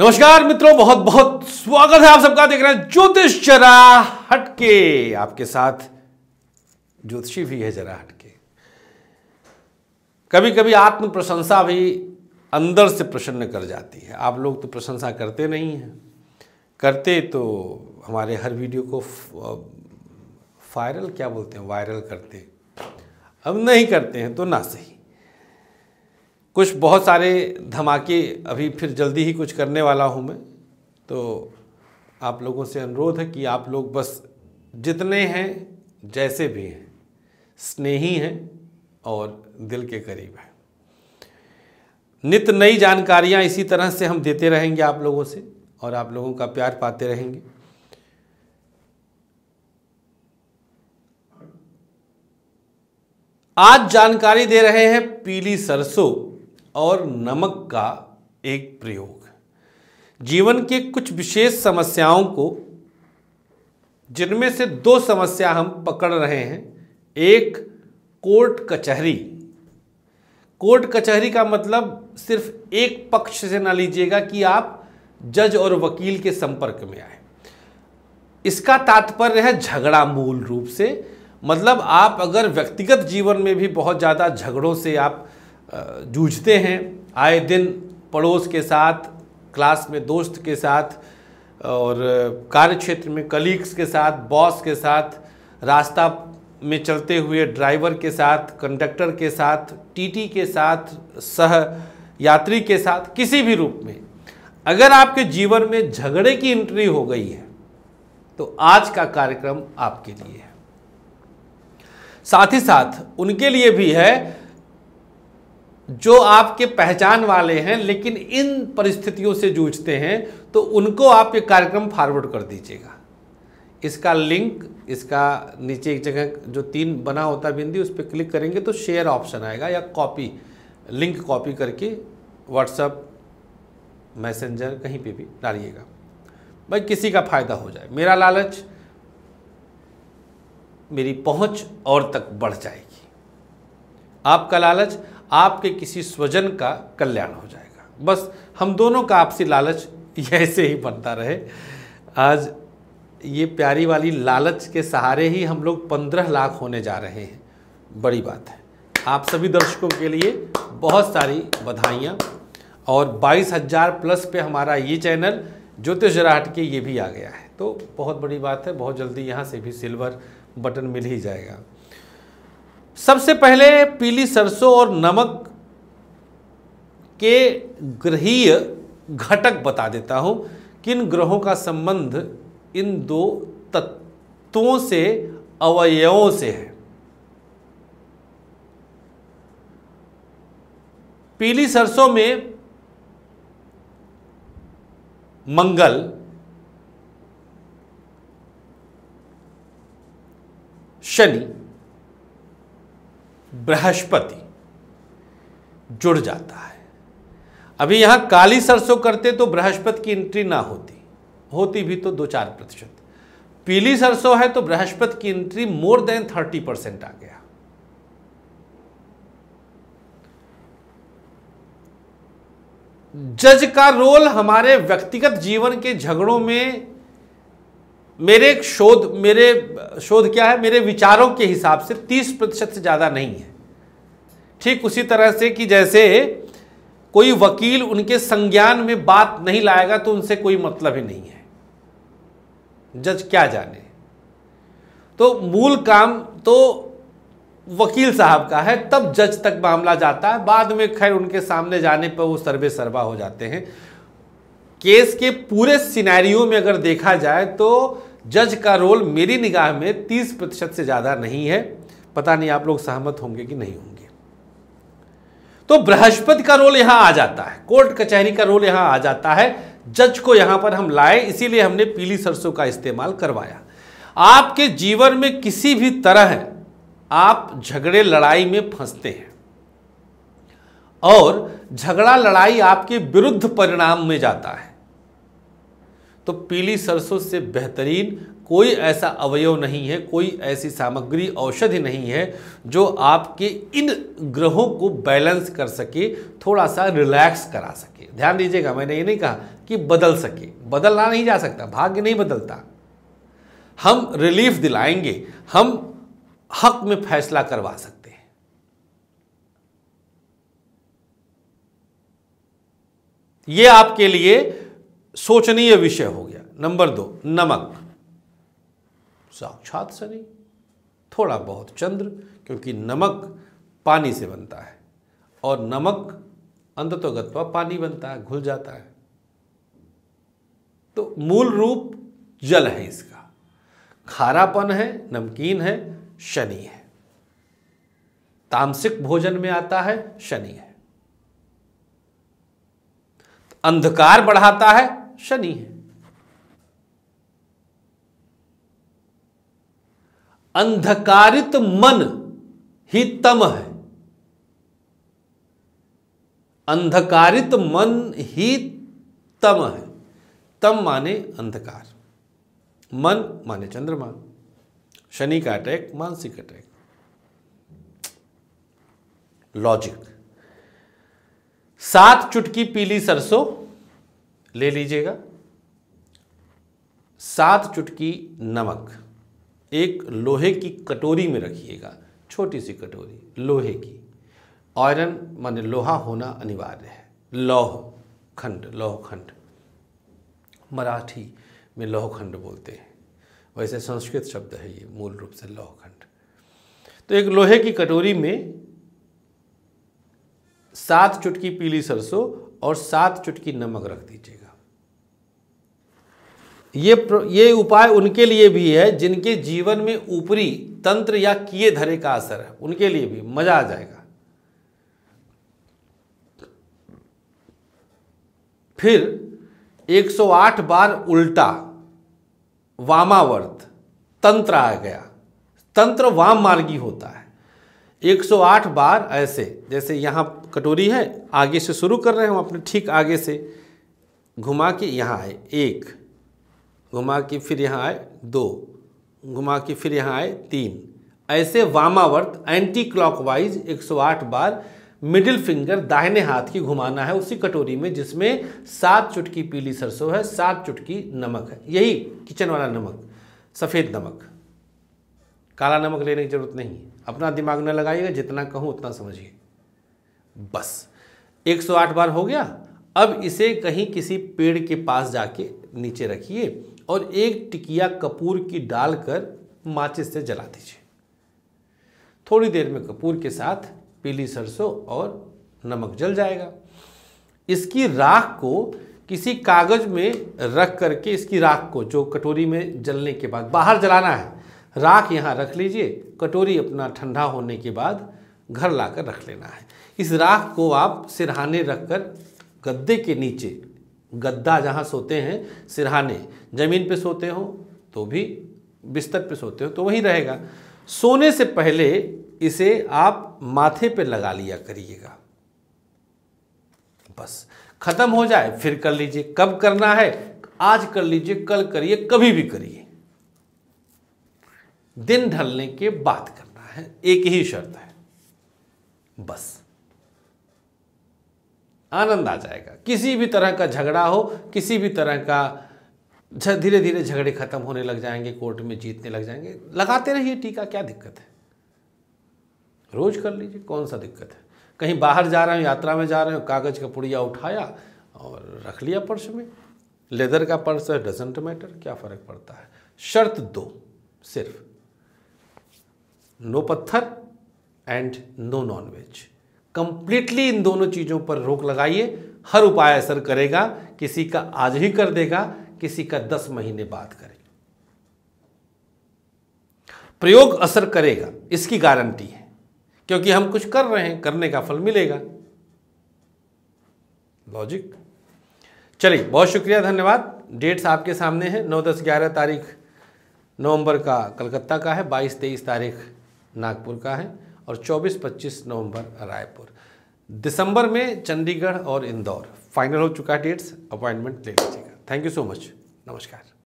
नमस्कार मित्रों बहुत बहुत स्वागत है आप सबका देख रहे हैं ज्योतिष जरा हटके आपके साथ ज्योतिषी भी है जरा हटके कभी कभी आत्म प्रशंसा भी अंदर से प्रसन्न कर जाती है आप लोग तो प्रशंसा करते नहीं हैं करते तो हमारे हर वीडियो को वायरल क्या बोलते हैं वायरल करते अब नहीं करते हैं तो ना सही कुछ बहुत सारे धमाके अभी फिर जल्दी ही कुछ करने वाला हूँ मैं तो आप लोगों से अनुरोध है कि आप लोग बस जितने हैं जैसे भी हैं स्नेही हैं और दिल के करीब हैं नित नई जानकारियाँ इसी तरह से हम देते रहेंगे आप लोगों से और आप लोगों का प्यार पाते रहेंगे आज जानकारी दे रहे हैं पीली सरसों और नमक का एक प्रयोग जीवन के कुछ विशेष समस्याओं को जिनमें से दो समस्या हम पकड़ रहे हैं एक कोर्ट कचहरी कोर्ट कचहरी का मतलब सिर्फ एक पक्ष से ना लीजिएगा कि आप जज और वकील के संपर्क में आए इसका तात्पर्य है झगड़ा मूल रूप से मतलब आप अगर व्यक्तिगत जीवन में भी बहुत ज़्यादा झगड़ों से आप जूझते हैं आए दिन पड़ोस के साथ क्लास में दोस्त के साथ और कार्य क्षेत्र में कलीग्स के साथ बॉस के साथ रास्ता में चलते हुए ड्राइवर के साथ कंडक्टर के साथ टीटी के साथ सह यात्री के साथ किसी भी रूप में अगर आपके जीवन में झगड़े की एंट्री हो गई है तो आज का कार्यक्रम आपके लिए है साथ ही साथ उनके लिए भी है जो आपके पहचान वाले हैं लेकिन इन परिस्थितियों से जूझते हैं तो उनको आप ये कार्यक्रम फॉरवर्ड कर दीजिएगा इसका लिंक इसका नीचे एक जगह जो तीन बना होता है बिंदी उस पर क्लिक करेंगे तो शेयर ऑप्शन आएगा या कॉपी लिंक कॉपी करके व्हाट्सअप मैसेंजर कहीं पे भी डालिएगा भाई किसी का फ़ायदा हो जाए मेरा लालच मेरी पहुंच और तक बढ़ जाएगी आपका लालच आपके किसी स्वजन का कल्याण हो जाएगा बस हम दोनों का आपसी लालच ऐसे ही बनता रहे आज ये प्यारी वाली लालच के सहारे ही हम लोग पंद्रह लाख होने जा रहे हैं बड़ी बात है आप सभी दर्शकों के लिए बहुत सारी बधाइयाँ और बाईस हज़ार प्लस पे हमारा ये चैनल ज्योतिष जराहट के ये भी आ गया है तो बहुत बड़ी बात है बहुत जल्दी यहाँ से भी सिल्वर बटन मिल ही जाएगा सबसे पहले पीली सरसों और नमक के ग्रहीय घटक बता देता हूं कि इन ग्रहों का संबंध इन दो तत्वों से अवयवों से है पीली सरसों में मंगल शनि बृहस्पति जुड़ जाता है अभी यहां काली सरसों करते तो बृहस्पति की एंट्री ना होती होती भी तो दो चार प्रतिशत पीली सरसों है तो बृहस्पति की entry more than thirty percent आ गया जज का रोल हमारे व्यक्तिगत जीवन के झगड़ों में मेरे शोध मेरे शोध क्या है मेरे विचारों के हिसाब से तीस प्रतिशत से ज़्यादा नहीं है ठीक उसी तरह से कि जैसे कोई वकील उनके संज्ञान में बात नहीं लाएगा तो उनसे कोई मतलब ही नहीं है जज क्या जाने तो मूल काम तो वकील साहब का है तब जज तक मामला जाता है बाद में खैर उनके सामने जाने पर वो सर्वे सर्वा हो जाते हैं केस के पूरे सिनेरियो में अगर देखा जाए तो जज का रोल मेरी निगाह में तीस प्रतिशत से ज़्यादा नहीं है पता नहीं आप लोग सहमत होंगे कि नहीं होंगे तो बृहस्पति का रोल यहां आ जाता है कोर्ट कचहरी का रोल यहां आ जाता है जज को यहां पर हम लाए इसीलिए हमने पीली सरसों का इस्तेमाल करवाया आपके जीवन में किसी भी तरह आप झगड़े लड़ाई में फंसते हैं और झगड़ा लड़ाई आपके विरुद्ध परिणाम में जाता है तो पीली सरसों से बेहतरीन कोई ऐसा अवयव नहीं है कोई ऐसी सामग्री औषधि नहीं है जो आपके इन ग्रहों को बैलेंस कर सके थोड़ा सा रिलैक्स करा सके ध्यान दीजिएगा मैंने ये नहीं कहा कि बदल सके बदलना नहीं जा सकता भाग्य नहीं बदलता हम रिलीफ दिलाएंगे हम हक में फैसला करवा सकते ये आपके लिए सोचनीय विषय हो गया नंबर दो नमक साक्षात शनि थोड़ा बहुत चंद्र क्योंकि नमक पानी से बनता है और नमक गत्वा पानी बनता है घुल जाता है तो मूल रूप जल है इसका खारापन है नमकीन है शनि है तामसिक भोजन में आता है शनि है अंधकार बढ़ाता है शनि है अंधकारित मन ही तम है अंधकारित मन ही तम है तम माने अंधकार मन माने चंद्रमा शनि का अटैक मानसिक अटैक लॉजिक सात चुटकी पीली सरसों ले लीजिएगा सात चुटकी नमक एक लोहे की कटोरी में रखिएगा छोटी सी कटोरी लोहे की आयरन माने लोहा होना अनिवार्य है लौह खंड लौह खंड मराठी में लौह खंड बोलते हैं वैसे संस्कृत शब्द है ये मूल रूप से लौह खंड तो एक लोहे की कटोरी में सात चुटकी पीली सरसों और सात चुटकी नमक रख दीजिएगा ये ये उपाय उनके लिए भी है जिनके जीवन में ऊपरी तंत्र या किए धरे का असर है उनके लिए भी मजा आ जाएगा फिर 108 बार उल्टा वामावर्त तंत्र आ गया तंत्र वाम मार्गी होता है 108 बार ऐसे जैसे यहाँ कटोरी है आगे से शुरू कर रहे हैं हम अपने ठीक आगे से घुमा के यहाँ आए एक घुमा के फिर यहाँ आए दो घुमा के फिर यहाँ आए तीन ऐसे वामावर्त एंटी क्लॉकवाइज 108 बार मिडिल फिंगर दाहिने हाथ की घुमाना है उसी कटोरी में जिसमें सात चुटकी पीली सरसों है सात चुटकी नमक है यही किचन वाला नमक सफ़ेद नमक काला नमक लेने की ज़रूरत नहीं है अपना दिमाग न लगाइएगा जितना कहूँ उतना समझिए बस 108 बार हो गया अब इसे कहीं किसी पेड़ के पास जाके नीचे रखिए और एक टिकिया कपूर की डालकर माचिस से जला दीजिए थोड़ी देर में कपूर के साथ पीली सरसों और नमक जल जाएगा इसकी राख को किसी कागज में रख करके इसकी राख को जो कटोरी में जलने के बाद बाहर जलाना है राख यहाँ रख लीजिए कटोरी अपना ठंडा होने के बाद घर लाकर रख लेना है इस राख को आप सिरहाने रखकर गद्दे के नीचे गद्दा जहाँ सोते हैं सिरहाने ज़मीन पे सोते हो तो भी बिस्तर पे सोते हो तो वही रहेगा सोने से पहले इसे आप माथे पे लगा लिया करिएगा बस खत्म हो जाए फिर कर लीजिए कब करना है आज कर लीजिए कल करिए कभी भी करिए दिन ढलने के बाद करना है एक ही शर्त है बस आनंद आ जाएगा किसी भी तरह का झगड़ा हो किसी भी तरह का धीरे धीरे झगड़े खत्म होने लग जाएंगे कोर्ट में जीतने लग जाएंगे लगाते रहिए टीका क्या दिक्कत है रोज कर लीजिए कौन सा दिक्कत है कहीं बाहर जा रहे हो यात्रा में जा रहे हो कागज़ का पुड़िया उठाया और रख लिया पर्स में लेदर का पर्स है डजेंट मैटर क्या फ़र्क पड़ता है शर्त दो सिर्फ नो पत्थर and no non veg completely इन दोनों चीज़ों पर रोक लगाइए हर उपाय असर करेगा किसी का आज ही कर देगा किसी का दस महीने बाद करेगा प्रयोग असर करेगा इसकी गारंटी है क्योंकि हम कुछ कर रहे हैं करने का फल मिलेगा लॉजिक चलिए बहुत शुक्रिया धन्यवाद डेट्स आपके सामने हैं नौ दस ग्यारह तारीख नवंबर का कलकत्ता का है बाईस तेईस तारीख नागपुर का है और 24-25 नवंबर रायपुर दिसंबर में चंडीगढ़ और इंदौर फाइनल हो चुका है डेट्स अपॉइंटमेंट ले लीजिएगा थैंक यू सो मच नमस्कार